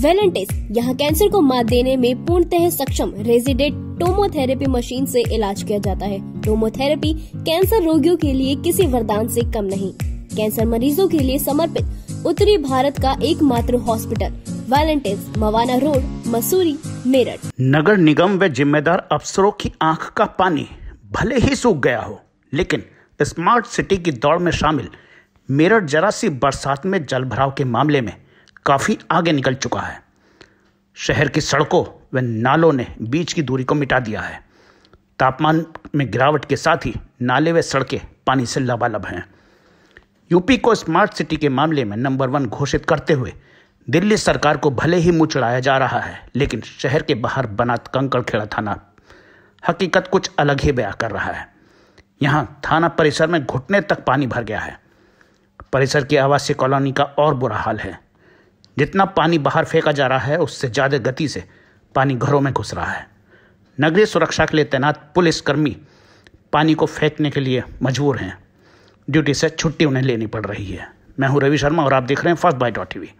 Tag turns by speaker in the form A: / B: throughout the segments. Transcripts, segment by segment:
A: वेलेंटेस यहाँ कैंसर को मात देने में पूर्णतः सक्षम रेजिडेंट टोमोथेरेपी मशीन से इलाज किया जाता है टोमोथेरेपी कैंसर रोगियों के लिए किसी वरदान से कम नहीं कैंसर मरीजों के लिए समर्पित उत्तरी भारत का एकमात्र हॉस्पिटल वैलेंटेस मवाना रोड मसूरी मेरठ नगर निगम व जिम्मेदार अफसरों की आंख का पानी भले ही सूख गया हो लेकिन स्मार्ट सिटी की दौड़ में शामिल मेरठ जरा सी बरसात में जलभराव के मामले में काफ़ी आगे निकल चुका है शहर की सड़कों व नालों ने बीच की दूरी को मिटा दिया है तापमान में गिरावट के साथ ही नाले व सड़कें पानी से लबालब हैं यूपी को स्मार्ट सिटी के मामले में नंबर वन घोषित करते हुए दिल्ली सरकार को भले ही मुँह चढ़ाया जा रहा है लेकिन शहर के बाहर बना कंकड़खेड़ा थाना हकीकत कुछ अलग ही बयां कर रहा है यहाँ थाना परिसर में घुटने तक पानी भर गया है परिसर की आवासीय कॉलोनी का और बुरा हाल है जितना पानी बाहर फेंका जा रहा है उससे ज़्यादा गति से पानी घरों में घुस रहा है नगरीय सुरक्षा के लिए तैनात पुलिसकर्मी पानी को फेंकने के लिए मजबूर हैं ड्यूटी से छुट्टी उन्हें लेनी पड़ रही है मैं हूं रवि शर्मा और आप देख रहे हैं फर्स्ट बाई डॉट टी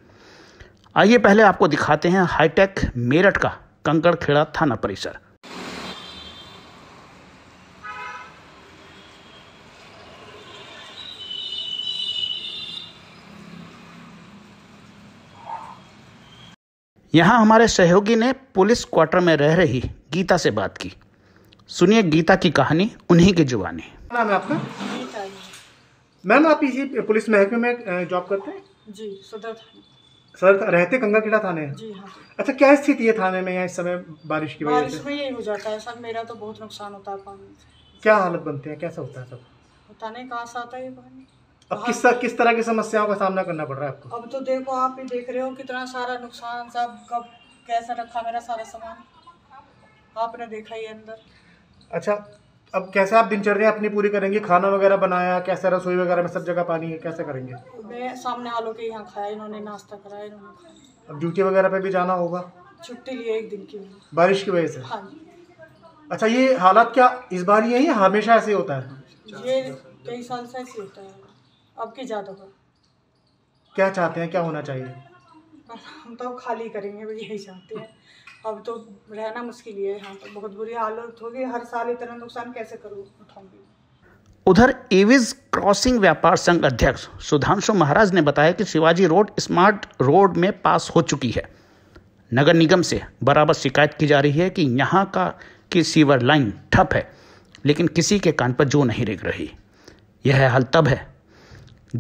A: आइए पहले आपको दिखाते हैं हाईटेक मेरठ का कंकड़खेड़ा थाना परिसर यहाँ हमारे सहयोगी ने पुलिस क्वार्टर में रह रही गीता से बात की सुनिए गीता की कहानी उन्हीं की जुबानी
B: नाम है आपका मैम आप इसी पुलिस महकमे में जॉब करते हैं
C: जी सदर थाने
B: सदर था, रहते गंगा किला थाने जी हाँ अच्छा क्या स्थिति है थाने में इस समय बारिश की वजह से बारिश में
C: यही हो जाता है सर मेरा तो बहुत नुकसान होता है पानी
B: क्या हालत बनते हैं कैसा होता है सब
C: पता नहीं कहाँ से आता है ये पानी अब किस तरह
B: किस तरह की समस्याओं का सामना करना पड़ रहा है
C: आपको अब तो देखो आप ही देख रहे हो कितना सारा नुकसान सब कब कैसे रखा मेरा सारा सामान आपने देखा ही अंदर
B: अच्छा अब कैसे आप दिनचर्या अपनी पूरी करेंगे खाना वगैरह बनाया कैसे रसोई वगैरह में सब जगह पानी है कैसे करेंगे
C: मैं सामने वालों के यहाँ खाया इन्होंने नाश्ता कराया इन्होंने
B: खाया अब ड्यूटी वगैरह पे भी जाना होगा
C: छुट्टी लिए एक दिन की बारिश की वजह से हाँ
B: अच्छा ये हालात क्या इस बार ये हमेशा ऐसे होता
C: है ये कई साल से ऐसे होता है अब की ज्यादा होगा
B: क्या चाहते हैं क्या होना चाहिए
C: हम तो खाली करेंगे वो यही चाहते हैं अब तो रहना मुश्किल है यहाँ तो बहुत बुरी हालत होगी हर साल इतना नुकसान कैसे करूँ उठाऊंगी
A: उधर एविज क्रॉसिंग व्यापार संघ अध्यक्ष सुधांशु महाराज ने बताया कि शिवाजी रोड स्मार्ट रोड में पास हो चुकी है नगर निगम से बराबर शिकायत की जा रही है कि यहाँ का की सीवर लाइन ठप है लेकिन किसी के कान पर जो नहीं रेग रही यह हाल तब है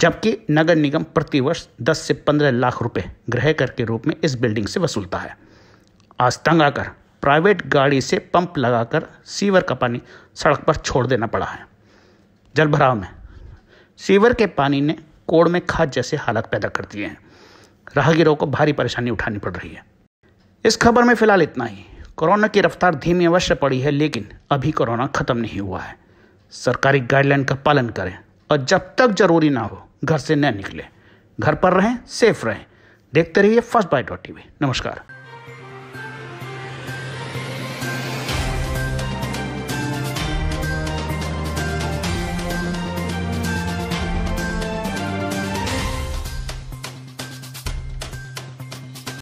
A: जबकि नगर निगम प्रतिवर्ष 10 से 15 लाख रुपए ग्रह कर के रूप में इस बिल्डिंग से वसूलता है आज तंग आकर प्राइवेट गाड़ी से पंप लगाकर सीवर का पानी सड़क पर छोड़ देना पड़ा है जलभराव में सीवर के पानी ने कोड़ में खाद जैसे हालत पैदा कर दिए हैं राहगीरों को भारी परेशानी उठानी पड़ रही है इस खबर में फिलहाल इतना ही कोरोना की रफ्तार धीमी अवश्य पड़ी है लेकिन अभी कोरोना खत्म नहीं हुआ है सरकारी गाइडलाइन का पालन करें और जब तक ज़रूरी ना हो घर से न निकले घर पर रहें सेफ रहें देखते रहिए फर्स्ट बाइट डॉट टी नमस्कार